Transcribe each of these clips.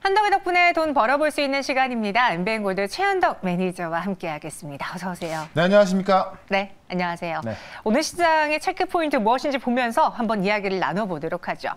한덕이 덕분에 돈 벌어볼 수 있는 시간입니다. 은행골드 최현덕 매니저와 함께하겠습니다. 어서 오세요. 네, 안녕하십니까? 네, 안녕하세요. 네. 오늘 시장의 체크 포인트 무엇인지 보면서 한번 이야기를 나눠보도록 하죠.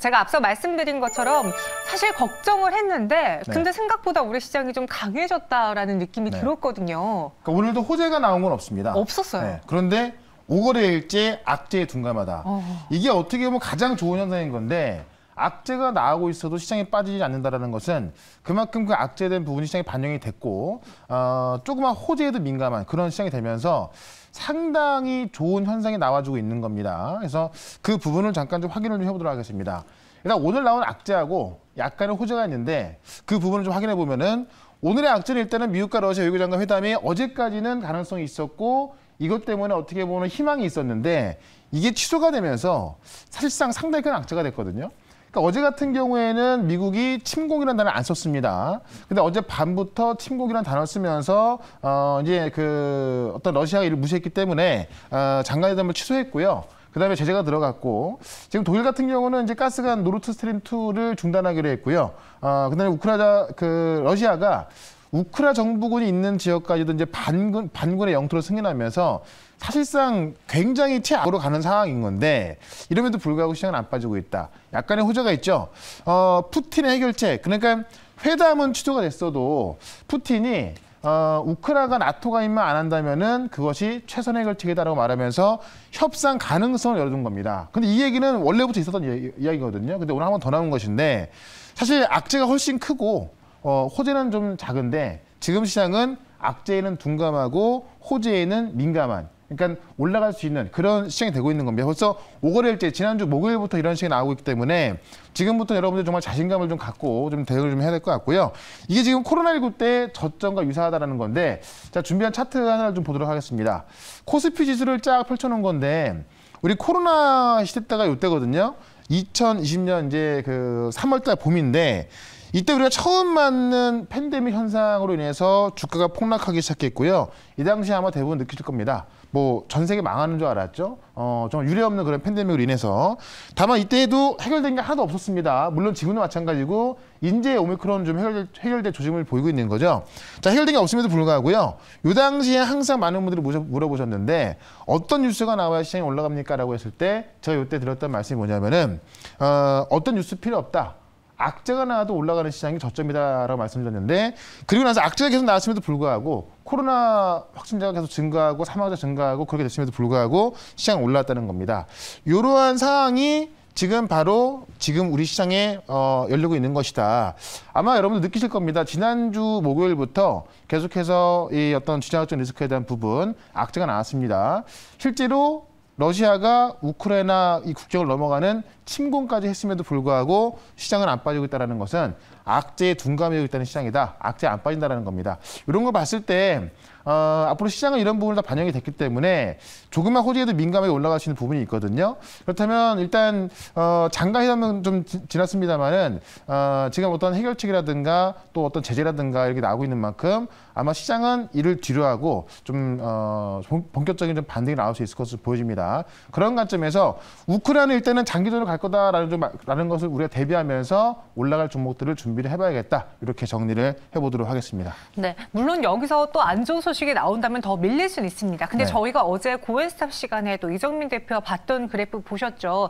제가 앞서 말씀드린 것처럼 사실 걱정을 했는데 네. 근데 네. 생각보다 우리 시장이 좀 강해졌다라는 느낌이 네. 들었거든요. 그러니까 오늘도 호재가 나온 건 없습니다. 없었어요. 네, 그런데 5거래일째 악재에 둔감하다. 어... 이게 어떻게 보면 가장 좋은 현상인 건데 악재가 나오고 있어도 시장에 빠지지 않는다라는 것은 그만큼 그 악재된 부분이 시장에 반영이 됐고 어, 조그만 호재에도 민감한 그런 시장이 되면서 상당히 좋은 현상이 나와주고 있는 겁니다. 그래서 그 부분을 잠깐 좀 확인을 좀 해보도록 하겠습니다. 일단 오늘 나온 악재하고 약간의 호재가 있는데 그 부분을 좀 확인해 보면은 오늘의 악재는 일단은 미국과 러시아 외교장관 회담이 어제까지는 가능성이 있었고 이것 때문에 어떻게 보면 희망이 있었는데 이게 취소가 되면서 사실상 상당히 큰 악재가 됐거든요. 그러니까 어제 같은 경우에는 미국이 침공이라는 단어를 안 썼습니다. 근데 어제 밤부터 침공이라는 단어를 쓰면서 어 이제 그 어떤 러시아가 이를 무시했기 때문에 어 장관회담을 취소했고요. 그다음에 제재가 들어갔고 지금 독일 같은 경우는 이제 가스관 노르트 스트림 2를 중단하기로 했고요. 어, 그다음에 우크라이나 그 러시아가 우크라 정부군이 있는 지역까지도 이제 반군 반군의 영토로 승인하면서 사실상 굉장히 최악으로 가는 상황인 건데 이러면도 불구하고 시장은 안 빠지고 있다. 약간의 호재가 있죠. 어, 푸틴의 해결책 그러니까 회담은 취소가 됐어도 푸틴이 어, 우크라가 나토가 임만안 한다면은 그것이 최선의 결책이다라고 말하면서 협상 가능성을 열어둔 겁니다. 근데 이 얘기는 원래부터 있었던 이야기거든요. 근데 오늘 한 번 더 나온 것인데 사실 악재가 훨씬 크고 어, 호재는 좀 작은데 지금 시장은 악재에는 둔감하고 호재에는 민감한 그러니까 올라갈 수 있는 그런 시장이 되고 있는 겁니다. 벌써 5월일째 지난주 목요일부터 이런 시장이 나오고 있기 때문에 지금부터 여러분들 정말 자신감을 좀 갖고 좀 대응을 좀 해야 될 것 같고요. 이게 지금 코로나19 때 저점과 유사하다라는 건데 자 준비한 차트 하나를 좀 보도록 하겠습니다. 코스피 지수를 쫙 펼쳐놓은 건데 우리 코로나 시대 때가 이때거든요. 2020년 이제 그 3월달 봄인데 이때 우리가 처음 맞는 팬데믹 현상으로 인해서 주가가 폭락하기 시작했고요. 이 당시 아마 대부분 느끼실 겁니다. 뭐 전 세계 망하는 줄 알았죠. 어, 정말 유례없는 그런 팬데믹으로 인해서. 다만 이때에도 해결된 게 하나도 없었습니다. 물론 지금도 마찬가지고 인제 오미크론 좀 해결, 해결될 조짐을 보이고 있는 거죠. 자, 해결된 게 없음에도 불구하고요. 요 당시에 항상 많은 분들이 물어보셨는데 어떤 뉴스가 나와야 시장이 올라갑니까? 라고 했을 때 제가 요때 들었던 말씀이 뭐냐면은 어, 어떤 뉴스 필요 없다. 악재가 나와도 올라가는 시장이 저점이다라고 말씀드렸는데 그리고 나서 악재가 계속 나왔음에도 불구하고 코로나 확진자가 계속 증가하고 사망자 증가하고 그렇게 됐음에도 불구하고 시장 이 올라왔다는 겁니다. 이러한 상황이 지금 바로 지금 우리 시장에 어, 열리고 있는 것이다. 아마 여러분도 느끼실 겁니다. 지난주 목요일부터 계속해서 이 어떤 지정학적 리스크에 대한 부분 악재가 나왔습니다. 실제로 러시아가 우크라이나 이 국경을 넘어가는 침공까지 했음에도 불구하고 시장은 안 빠지고 있다는 것은 악재에 둔감해지고 있다는 시장이다. 악재안 빠진다는 겁니다. 이런 거 봤을 때 어, 앞으로 시장은 이런 부분을 다 반영이 됐기 때문에 조금만 호재에도 민감하게 올라갈 수 있는 부분이 있거든요. 그렇다면 일단 어, 장관 회담은 좀 지, 났습니다만은 어, 지금 어떤 해결책이라든가 또 어떤 제재라든가 이렇게 나오고 있는 만큼 아마 시장은 이를 뒤로하고 좀 어, 본격적인 좀 반등이 나올 수 있을 것으로 보여집니다. 그런 관점에서 우크라이나 일단은 장기적으로갈 거다라는 좀, 라는 것을 우리가 대비하면서 올라갈 종목들을 준비를 해봐야겠다 이렇게 정리를 해보도록 하겠습니다. 네, 물론 여기서 또 안 좋은 소식 소식이 나온다면 더 밀릴 수는 있습니다. 근데 네. 저희가 어제 고엔스탑 시간에 또 이정민 대표와 봤던 그래프 보셨죠?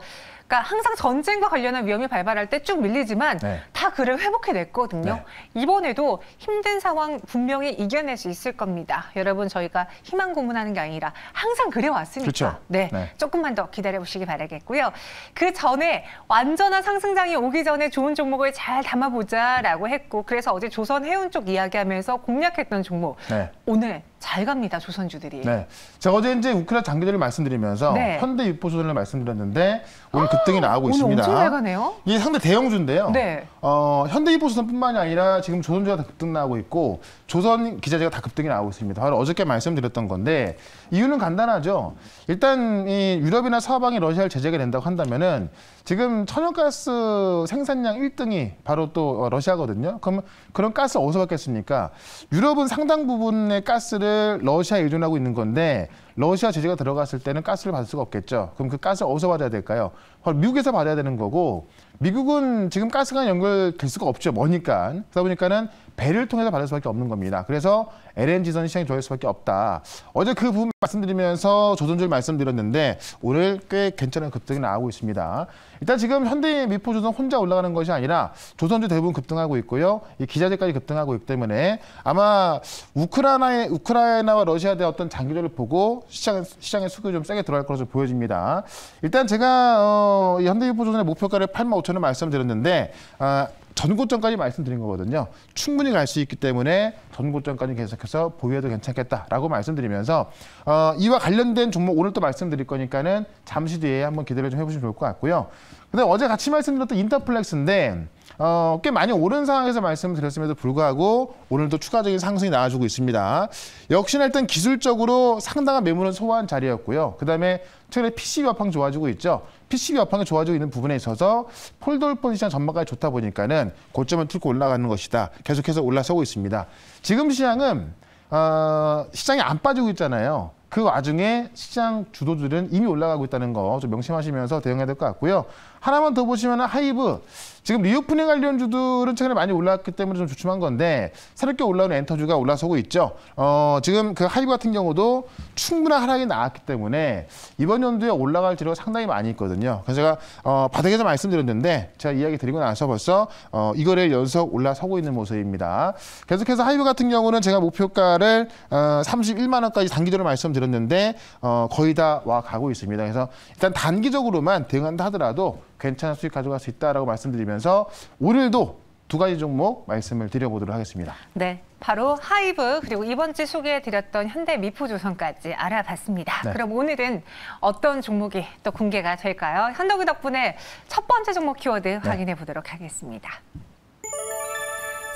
그러니까 항상 전쟁과 관련한 위험이 발발할 때 쭉 밀리지만 네. 다 그를 회복해냈거든요. 네. 이번에도 힘든 상황 분명히 이겨낼 수 있을 겁니다. 여러분 저희가 희망 고문하는 게 아니라 항상 그래왔으니까 그렇죠. 네, 네, 조금만 더 기다려보시기 바라겠고요. 그 전에 완전한 상승장이 오기 전에 좋은 종목을 잘 담아보자라고 했고 그래서 어제 조선 해운 쪽 이야기하면서 공략했던 종목 네. 오늘 잘 갑니다 조선주들이. 네, 제가 어제 이제 우크라이나 장기들을 말씀드리면서 네. 현대 유포조선을 말씀드렸는데 오늘 급등이 그 아, 나오고 오늘 있습니다. 엄청 잘 가네요. 이게 상대 대형주인데요. 네. 어, 현대 유포조선뿐만이 아니라 지금 조선주가 다 급등 나오고 있고 조선 기자재가 다 급등이 나오고 있습니다. 바로 어저께 말씀드렸던 건데 이유는 간단하죠. 일단 이 유럽이나 서방이 러시아를 제재가 된다고 한다면은 지금 천연가스 생산량 1등이 바로 또 어, 러시아거든요. 그럼 그런 가스 어디서 받겠습니까? 유럽은 상당 부분의 가스를 러시아에 의존하고 있는 건데 러시아 제재가 들어갔을 때는 가스를 받을 수가 없겠죠. 그럼 그가스 어디서 받아야 될까요? 바로 미국에서 받아야 되는 거고 미국은 지금 가스가 연결될 수가 없죠. 머니까. 그러다 보니까는 배를 통해서 받을 수밖에 없는 겁니다. 그래서 LNG선 시장이 들어갈 수밖에 없다. 어제 그 부분 말씀드리면서 조선주를 말씀드렸는데 오늘 꽤 괜찮은 급등이 나오고 있습니다. 일단 지금 현대 미포조선 혼자 올라가는 것이 아니라 조선주 대부분 급등하고 있고요. 이 기자재까지 급등하고 있기 때문에 아마 우크라이나의 우크라이나와 러시아의 어떤 장기전를 보고 시장 시장의 수급이 좀 세게 들어갈 것으로 보여집니다. 일단 제가 어, 현대미포조선의 목표가를 8 5 0 0 0원 말씀드렸는데 아, 전고점까지 말씀드린 거거든요. 충분히 갈 수 있기 때문에 전고점까지 계속해서 보유해도 괜찮겠다라고 말씀드리면서 어, 이와 관련된 종목 오늘 또 말씀드릴 거니까는 잠시 뒤에 한번 기대를 좀 해보시면 좋을 것 같고요. 근데 어제 같이 말씀드렸던 인터플렉스인데 어, 꽤 많이 오른 상황에서 말씀드렸음에도 불구하고 오늘도 추가적인 상승이 나와주고 있습니다. 역시나 일단 기술적으로 상당한 매물은 소화한 자리였고요. 그다음에 최근에 PC 여팡 좋아지고 있죠. PC 여팡이 좋아지고 있는 부분에 있어서 폴더홀 포지 전망까지 좋다 보니까는 고점을 뚫고 올라가는 것이다. 계속해서 올라서고 있습니다. 지금 시장은 어, 시장이 안 빠지고 있잖아요. 그 와중에 시장 주도들은 이미 올라가고 있다는 거 좀 명심하시면서 대응해야 될 것 같고요. 하나만 더 보시면 하이브 지금 리오프닝 관련주들은 최근에 많이 올랐기 때문에 좀 주춤한 건데 새롭게 올라온 엔터주가 올라서고 있죠. 어, 지금 그 하이브 같은 경우도 충분한 하락이 나왔기 때문에 이번 연도에 올라갈 재료가 상당히 많이 있거든요. 그래서 제가 어, 바닥에서 말씀드렸는데 제가 이야기 드리고 나서 벌써 어, 이거를 연속 올라서고 있는 모습입니다. 계속해서 하이브 같은 경우는 제가 목표가를 어, 31만 원까지 단기적으로 말씀드렸는데 어, 거의 다 와 가고 있습니다. 그래서 일단 단기적으로만 대응한다 하더라도 괜찮은 수익 가져갈 수 있다라고 말씀드리면서 오늘도 두 가지 종목 말씀을 드려보도록 하겠습니다. 네, 바로 하이브 그리고 이번 주 소개해드렸던 현대 미포조선까지 알아봤습니다. 네. 그럼 오늘은 어떤 종목이 또 공개가 될까요? 현덕이 덕분에 첫 번째 종목 키워드 네. 확인해 보도록 하겠습니다.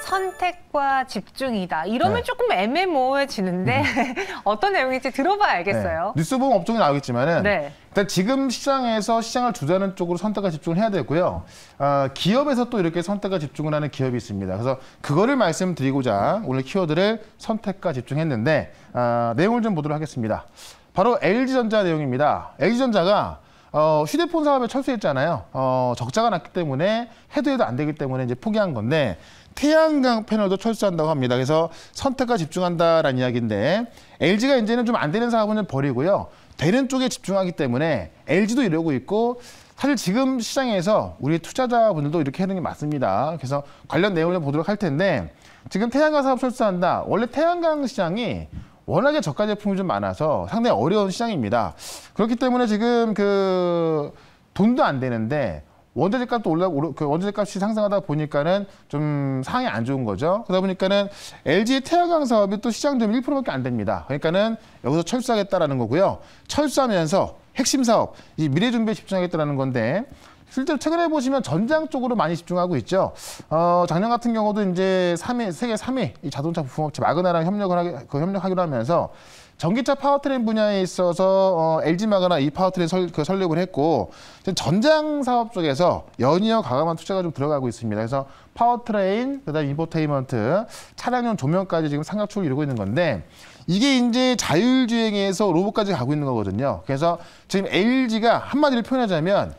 선택과 집중이다. 이러면 네. 조금 애매모호해지는데 음. 어떤 내용인지 들어봐야 알겠어요. 네. 뉴스 보험 업종이 나오겠지만은 네. 일단 지금 시장에서 시장을 주자는 쪽으로 선택과 집중을 해야 되고요. 어, 기업에서 또 이렇게 선택과 집중을 하는 기업이 있습니다. 그래서 그거를 말씀드리고자 오늘 키워드를 선택과 집중했는데 어, 내용을 좀 보도록 하겠습니다. 바로 LG전자 내용입니다. LG전자가 어, 휴대폰 사업에 철수했잖아요. 어, 적자가 났기 때문에 해도 해도 안 되기 때문에 이제 포기한 건데 태양광 패널도 철수한다고 합니다. 그래서 선택과 집중한다라는 이야기인데 LG가 이제는 좀 안 되는 사업은 버리고요. 되는 쪽에 집중하기 때문에 LG도 이러고 있고 사실 지금 시장에서 우리 투자자분들도 이렇게 하는 게 맞습니다. 그래서 관련 내용을 보도록 할 텐데 지금 태양광 사업 철수한다. 원래 태양광 시장이 워낙에 저가 제품이 좀 많아서 상당히 어려운 시장입니다. 그렇기 때문에 지금 그 돈도 안 되는데 원자재 값도 올라 그 원자재 값이 상승하다 보니까는 좀 상황이 안 좋은 거죠. 그러다 보니까는 LG의 태양광 사업이 또 시장점 1%밖에 안 됩니다. 그러니까는 여기서 철수하겠다라는 거고요. 철수하면서 핵심 사업, 이 미래 준비에 집중하겠다라는 건데 실제로 최근에 보시면 전장 쪽으로 많이 집중하고 있죠. 어, 작년 같은 경우도 이제 3위, 세계 3위 이 자동차 부품업체 마그나랑 협력을 하게, 그 협력하기로 하면서 전기차 파워트레인 분야에 있어서 어, LG마가나 이 파워트레인 설, 그 설립을 했고 전장 사업 쪽에서 연이어 과감한 투자가 좀 들어가고 있습니다. 그래서 파워트레인, 그다음 인포테인먼트, 차량용 조명까지 지금 상각축을 이루고 있는 건데 이게 이제 자율주행에서 로봇까지 가고 있는 거거든요. 그래서 지금 LG가 한마디로 표현하자면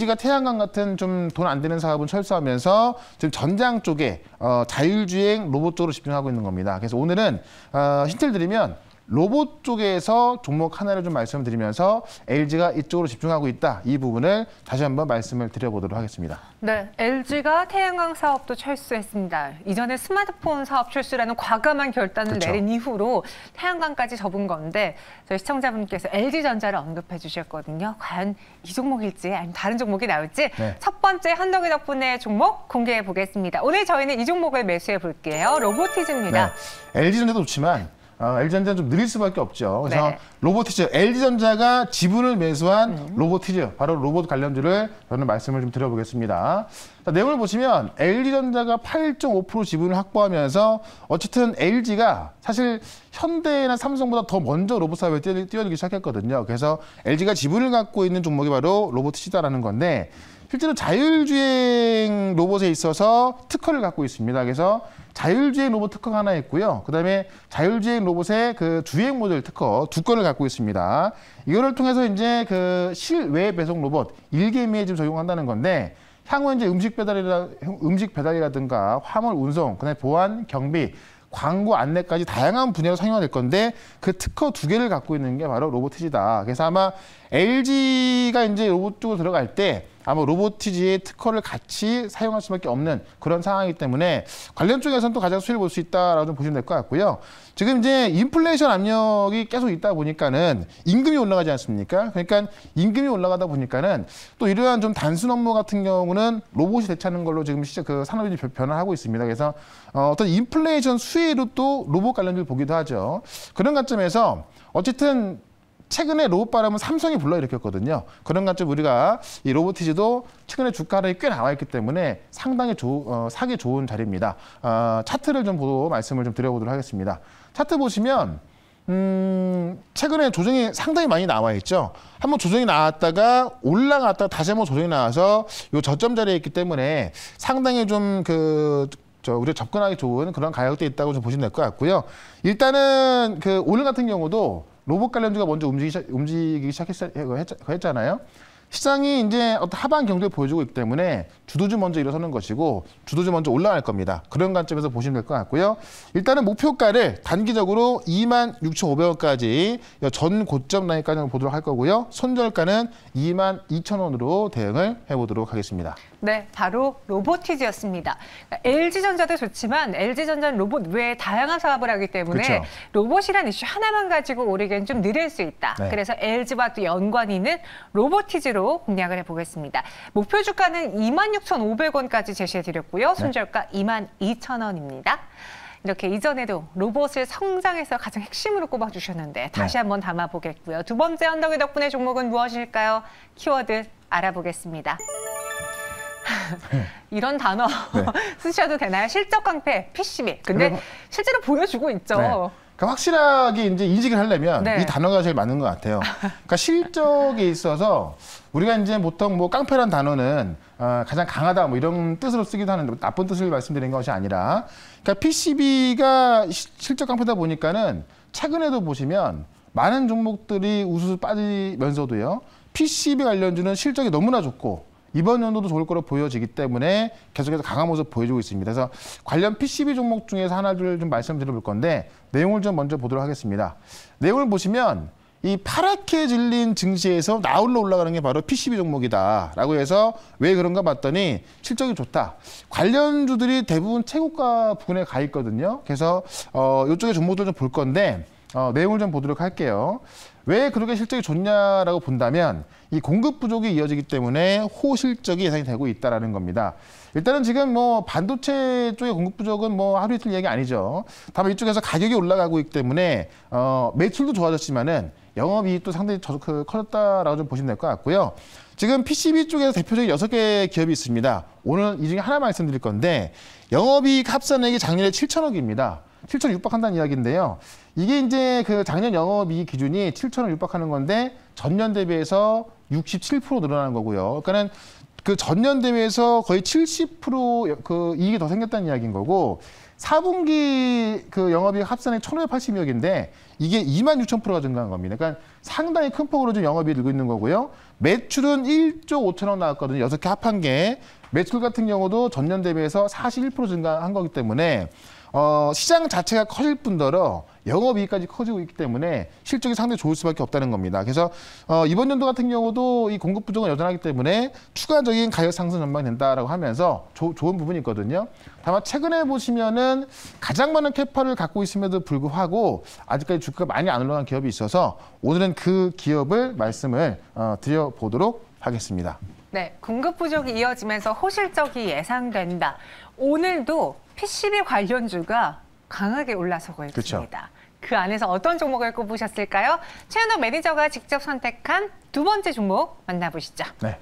LG가 태양광 같은 좀 돈 안 되는 사업은 철수하면서 지금 전장 쪽에 어, 자율주행 로봇 쪽으로 집중하고 있는 겁니다. 그래서 오늘은 어, 힌트를 드리면 로봇 쪽에서 종목 하나를 좀 말씀드리면서 LG가 이쪽으로 집중하고 있다. 이 부분을 다시 한번 말씀을 드려보도록 하겠습니다. 네, LG가 태양광 사업도 철수했습니다. 이전에 스마트폰 사업 출시라는 과감한 결단을 그렇 내린 이후로 태양광까지 접은 건데 저희 시청자분께서 LG전자를 언급해 주셨거든요. 과연 이 종목일지 아니면 다른 종목이 나올지 네. 첫 번째 한덕이 덕분에 종목 공개해 보겠습니다. 오늘 저희는 이 종목을 매수해 볼게요. 로보티즈입니다. 네, LG전자도 좋지만 어, LG전자는 좀 늘릴 수밖에 없죠. 그래서 네. 로보티즈, LG전자가 지분을 매수한 음. 로보티즈, 바로 로봇 관련주를 저는 말씀을 좀 드려보겠습니다. 자, 내용을 보시면 LG전자가 8.5% 지분을 확보하면서 어쨌든 LG가 사실 현대나 삼성보다 더 먼저 로봇 사업에 뛰어들기 시작했거든요. 그래서 LG가 지분을 갖고 있는 종목이 바로 로보티즈다라는 건데 실제로 자율주행 로봇에 있어서 특허를 갖고 있습니다. 그래서 자율주행 로봇 특허가 하나 있고요. 그다음에 자율주행 로봇의 그 주행 모델 특허 두 건을 갖고 있습니다. 이거를 통해서 이제 그 실외 배송 로봇 일개미에 지금 적용한다는 건데 향후 이제 음식 배달이라 음식 배달이라든가 화물 운송, 그다음에 보안, 경비, 광고 안내까지 다양한 분야로 상용화될 건데 그 특허 두 개를 갖고 있는 게 바로 로보티지다. 그래서 아마 LG가 이제 로봇 쪽으로 들어갈 때 아마 로보티지의 특허를 같이 사용할 수밖에 없는 그런 상황이기 때문에 관련 쪽에서는 또 가장 수혜를 볼 수 있다라고 좀 보시면 될 것 같고요. 지금 이제 인플레이션 압력이 계속 있다 보니까는 임금이 올라가지 않습니까? 그러니까 임금이 올라가다 보니까는 또 이러한 좀 단순 업무 같은 경우는 로봇이 대체하는 걸로 지금 시작 그 산업이 변화하고 있습니다. 그래서 어, 어떤 인플레이션 수혜로 또 로봇 관련주를 보기도 하죠. 그런 관점에서 어쨌든 최근에 로봇 바람은 삼성이 불러일으켰거든요. 그런 관점 우리가 이 로보티즈도 최근에 주가 를꽤 나와 있기 때문에 상당히 조, 어, 사기 좋은 자리입니다. 어, 차트를 좀 보고 말씀을 좀 드려보도록 하겠습니다. 차트 보시면 음, 최근에 조정이 상당히 많이 나와 있죠. 한번 조정이 나왔다가 올라갔다가 다시 한번 조정이 나와서 요 저점 자리에 있기 때문에 상당히 좀 그 저 우리 접근하기 좋은 그런 가격대 있다고 좀 보시면 될 것 같고요. 일단은 그 오늘 같은 경우도 로봇 관련주가 먼저 움직이기, 시작했잖아요. 시장이 이제 어떤 하반 경기를 보여주고 있기 때문에 주도주 먼저 일어서는 것이고 주도주 먼저 올라갈 겁니다. 그런 관점에서 보시면 될 것 같고요. 일단은 목표가를 단기적으로 2만 6,500원까지 전 고점 라인까지 보도록 할 거고요. 손절가는 2만 2 0원으로 대응을 해보도록 하겠습니다. 네, 바로 로보티즈였습니다. 그러 그러니까 LG전자도 좋지만 LG전자는 로봇 외에 다양한 사업을 하기 때문에 그쵸. 로봇이란 이슈 하나만 가지고 오르기엔 좀 느릴 수 있다. 네. 그래서 LG와 또 연관이 있는 로보티즈로 공략을 해보겠습니다. 목표 주가는 26,500원까지 제시해드렸고요. 네. 손절가 네. 22,000원입니다. 이렇게 이전에도 로봇을 성장에서 가장 핵심으로 꼽아주셨는데 네. 다시 한번 담아보겠고요. 두 번째 언덕의 덕분에 종목은 무엇일까요? 키워드 알아보겠습니다. 네. 이런 단어 네. 쓰셔도 되나요? 실적 깡패, PCB. 근데 그리고, 실제로 보여주고 있죠. 네. 그러니까 확실하게 이제 인식을 하려면 네. 이 단어가 제일 맞는 것 같아요. 그러니까 실적에 있어서 우리가 이제 보통 뭐 깡패란 단어는 어, 가장 강하다 뭐 이런 뜻으로 쓰기도 하는데 뭐 나쁜 뜻을 말씀드린 것이 아니라 그러니까 PCB가 시, 실적 깡패다 보니까는 최근에도 보시면 많은 종목들이 우수수 빠지면서도요. PCB 관련주는 실적이 너무나 좋고 이번 연도도 좋을 거로 보여지기 때문에 계속해서 강한 모습 보여주고 있습니다. 그래서 관련 PCB 종목 중에서 하나를 좀 말씀드려볼 건데 내용을 좀 먼저 보도록 하겠습니다. 내용을 보시면 이 파랗게 질린 증시에서 나홀로 올라가는 게 바로 PCB 종목이다라고 해서 왜 그런가 봤더니 실적이 좋다. 관련주들이 대부분 최고가 부근에 가 있거든요. 그래서 어, 이쪽의 종목들 좀볼 건데 어, 내용을 좀 보도록 할게요. 왜 그렇게 실적이 좋냐라고 본다면 이 공급 부족이 이어지기 때문에 호실적이 예상이 되고 있다라는 겁니다. 일단은 지금 뭐 반도체 쪽의 공급 부족은 뭐 하루 이틀 얘기 아니죠. 다만 이쪽에서 가격이 올라가고 있기 때문에 어 매출도 좋아졌지만은 영업이익도 상당히 저렇 그 커졌다라고 좀 보시면 될 것 같고요. 지금 PCB 쪽에서 대표적인 여섯 개 기업이 있습니다. 오늘 이 중에 하나 말씀드릴 건데 영업이익 합산액이 작년에 7천억입니다. 7천을 육박한다는 이야기인데요. 이게 이제 그 작년 영업이익 기준이 7천을 육박하는 건데 전년 대비해서 67% 늘어나는 거고요. 그러니까는 그 전년 대비해서 거의 70%그 이익이 더 생겼다는 이야기인 거고 4분기 그 영업이익 합산액 1,580억인데 이게 2만 6천 프로가 증가한 겁니다. 그러니까 상당히 큰 폭으로 지금 영업이 늘고 있는 거고요. 매출은 1조 5천억 나왔거든요. 여섯 개 합한 게 매출 같은 경우도 전년 대비해서 41% 증가한 거기 때문에 어, 시장 자체가 커질 뿐더러 영업이익까지 커지고 있기 때문에 실적이 상당히 좋을 수밖에 없다는 겁니다. 그래서 어, 이번 연도 같은 경우도 이 공급 부족은 여전하기 때문에 추가적인 가격 상승 전망이 된다라고 하면서 조, 좋은 부분이 있거든요. 다만 최근에 보시면은 가장 많은 캐파를 갖고 있음에도 불구하고 아직까지 주가가 많이 안 올라간 기업이 있어서 오늘은 그 기업을 말씀을 어, 드려보도록 하겠습니다. 네, 공급 부족이 이어지면서 호실적이 예상된다. 오늘도 PCB 관련주가 강하게 올라서고 있습니다. 그쵸. 그 안에서 어떤 종목을 꼽으셨을까요? 최현호 매니저가 직접 선택한 두 번째 종목 만나보시죠. 네.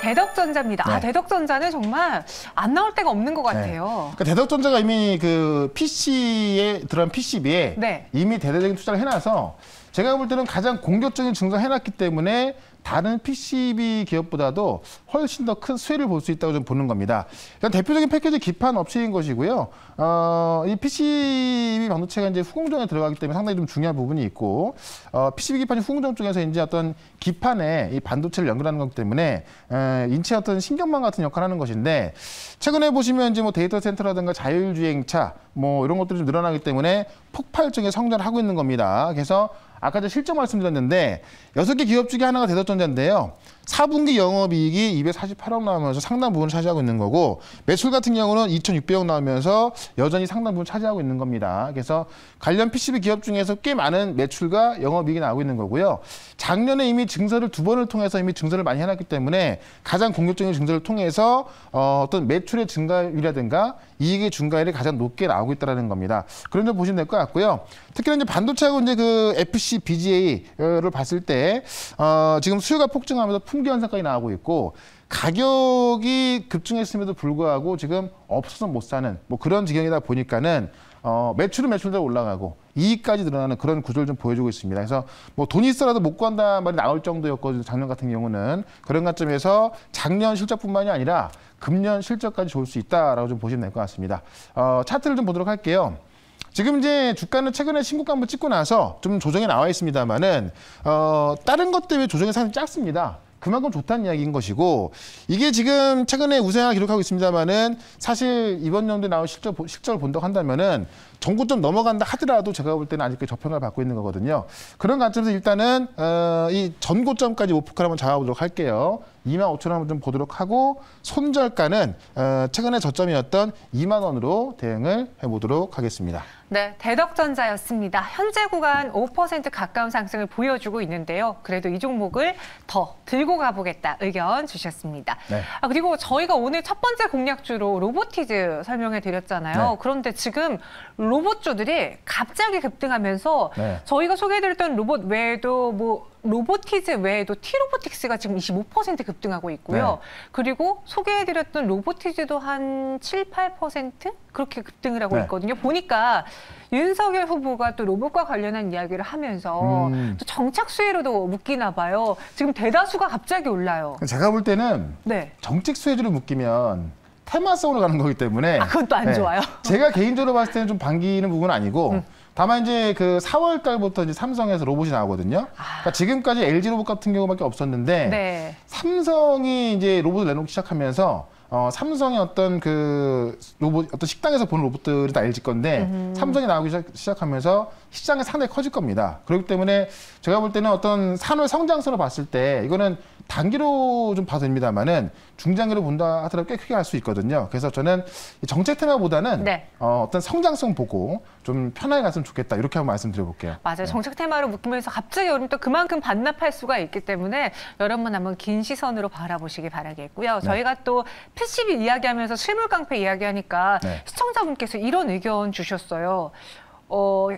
대덕전자입니다. 아, 네. 아, 대덕전자는 정말 안 나올 데가 없는 것 네. 같아요. 네. 그러니까 대덕전자가 이미 그 PC에 들어간 PCB에 네. 이미 대대적인 투자를 해놔서 제가 볼 때는 가장 공격적인 증상을 해놨기 때문에 다른 PCB 기업보다도 훨씬 더 큰 수혜를 볼 수 있다고 좀 보는 겁니다. 일단 대표적인 패키지 기판 업체인 것이고요. 어, 이 PCB 반도체가 이제 후공정에 들어가기 때문에 상당히 좀 중요한 부분이 있고 어, PCB 기판이 후공정 쪽에서 이제 어떤 기판에 이 반도체를 연결하는 것 때문에 에, 인체의 어떤 신경망 같은 역할을 하는 것인데 최근에 보시면 이제 뭐 데이터 센터라든가 자율주행차 뭐 이런 것들이 좀 늘어나기 때문에 폭발적인 성장을 하고 있는 겁니다. 그래서 아까 도 실적 말씀드렸는데 여섯 개 기업 중에 하나가 대덕전자인데요. 4분기 영업이익이 248억 나오면서 상당 부분 을 차지하고 있는 거고 매출 같은 경우는 2,600억 나오면서 여전히 상당 부분 을 차지하고 있는 겁니다. 그래서 관련 PCB 기업 중에서 꽤 많은 매출과 영업이익이 나오고 있는 거고요. 작년에 이미 증설을 두 번을 통해서 이미 증설을 많이 해놨기 때문에 가장 공격적인 증설을 통해서 어, 떤 매출의 증가율이라든가 이익의 증가율이 가장 높게 나오고 있다는 겁니다. 그런 점 보시면 될 것 같고요. 특히 이제 반도체하고 이제 그 FC BGA를 봤을 때 어, 지금 수요가 폭증하면서 통계 현상까지 나오고 있고 가격이 급증했음에도 불구하고 지금 없어서 못 사는 뭐 그런 지경이다 보니까는 어, 매출은 매출대로 올라가고 이익까지 늘어나는 그런 구조를 좀 보여주고 있습니다. 그래서 뭐 돈이 있어라도 못 구한다 말이 나올 정도였거든요. 작년 같은 경우는 그런 관점에서 작년 실적뿐만이 아니라 금년 실적까지 좋을 수 있다라고 좀 보시면 될 것 같습니다. 어, 차트를 좀 보도록 할게요. 지금 이제 주가는 최근에 신고가 한번 찍고 나서 좀 조정이 나와 있습니다만은 어, 다른 것 때문에 조정의 상이 짧습니다 그만큼 좋다는 이야기인 것이고 이게 지금 최근에 우세을 기록하고 있습니다만은 사실 이번 연도에 나온 실적 실적을 본다고 한다면은 전구점 넘어간다 하더라도 제가 볼 때는 아직까지 저평가를 받고 있는 거거든요. 그런 관점에서 일단은 어, 이전구점까지오프카를 한번 잡아보도록 할게요. 2만 5천 원 한번 좀 보도록 하고 손절가는 어, 최근에 저점이었던 2만 원으로 대응을 해보도록 하겠습니다. 네, 대덕전자였습니다. 현재 구간 5% 가까운 상승을 보여주고 있는데요. 그래도 이 종목을 더 들고 가보겠다 의견 주셨습니다. 네. 아, 그리고 저희가 오늘 첫 번째 공략주로 로보티즈 설명해 드렸잖아요. 네. 그런데 지금 로봇주들이 갑자기 급등하면서 네. 저희가 소개해드렸던 로봇 외에도 뭐 로보티즈 외에도 티로보틱스가 지금 25% 급등하고 있고요. 네. 그리고 소개해드렸던 로보티즈도 한 7, 8% 그렇게 급등을 하고 네. 있거든요. 보니까 윤석열 후보가 또 로봇과 관련한 이야기를 하면서 음. 또 정착 수혜로도 묶이나 봐요. 지금 대다수가 갑자기 올라요. 제가 볼 때는 네. 정책 수혜주로 묶이면 테마성으로 가는 거기 때문에 아, 그것도 안 네. 좋아요. 제가 개인적으로 봤을 때는 좀 반기는 부분은 아니고 음. 다만 이제 그 4월 달부터 이제 삼성에서 로봇이 나오거든요. 아. 그러니까 지금까지 LG 로봇 같은 경우밖에 없었는데 네. 삼성이 이제 로봇을 내놓기 시작하면서 어, 삼성의 어떤 그 로봇, 어떤 식당에서 보는 로봇들이 다 LG 건데 음. 삼성이 나오기 시작, 하면서 시장이 상당히 커질 겁니다. 그렇기 때문에 제가 볼 때는 어떤 산업 성장성을 봤을 때 이거는 단기로 좀 봐도 됩니다만은 중장기로 본다 하더라도 꽤 크게 할 수 있거든요. 그래서 저는 정책 테마보다는 네. 어, 어떤 성장성 보고 좀 편하게 갔으면 좋겠다 이렇게 한번 말씀드려볼게요. 맞아요. 네. 정책 테마로 묶으면서 갑자기 여름 또 그만큼 반납할 수가 있기 때문에 여러분 한번 긴 시선으로 바라보시기 바라겠고요. 네. 저희가 또 패시브 이야기하면서 실물 깡패 이야기하니까 네. 시청자분께서 이런 의견 주셨어요. 어,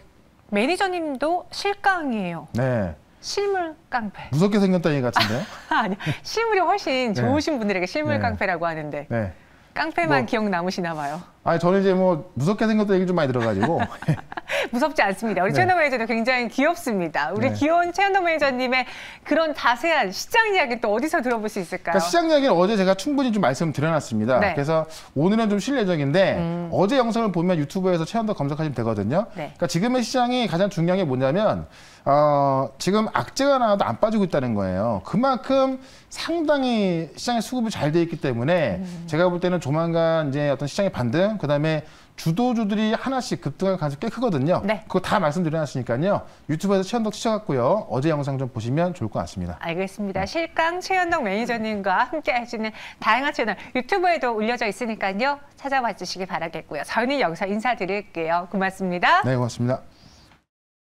매니저님도 실깡이에요. 네. 실물 깡패. 무섭게 생겼다 얘기 같은데요? 아니, 실물이 훨씬 네. 좋으신 분들에게 실물 네. 깡패라고 하는데 네. 깡패만 뭐... 기억 남으시나 봐요. 아니 저는 이제 뭐 무섭게 생겼다 얘기 좀 많이 들어가지고 무섭지 않습니다. 우리 네. 최현호 매니저도 굉장히 귀엽습니다. 우리 네. 귀여운 최현호 매니저님의 그런 자세한 시장 이야기 또 어디서 들어볼 수 있을까요? 그러니까 시장 이야기는 어제 제가 충분히 좀 말씀드려놨습니다. 네. 그래서 오늘은 좀 쉴 예정인데 음. 어제 영상을 보면 유튜브에서 최현도 검색하시면 되거든요. 네. 그러니까 지금의 시장이 가장 중요한 게 뭐냐면 어, 지금 악재가 하나도안 빠지고 있다는 거예요. 그만큼 상당히 시장의 수급이 잘 돼 있기 때문에 음. 제가 볼 때는 조만간 이제 어떤 시장의 반등 시스템, 그다음에 주도주들이 하나씩 급등할 가능성이 꽤 크거든요. 네. 그거 다 말씀드려놨으니까요. 유튜브에서 최현덕 치셔갖고요. 어제 영상 좀 보시면 좋을 것 같습니다. 알겠습니다. 네. 실강 최현덕 매니저님과 함께 하시는 다양한 채널 유튜브에도 올려져 있으니까요. 찾아봐 주시기 바라겠고요. 저는 희 여기서 인사드릴게요. 고맙습니다. 네, 고맙습니다.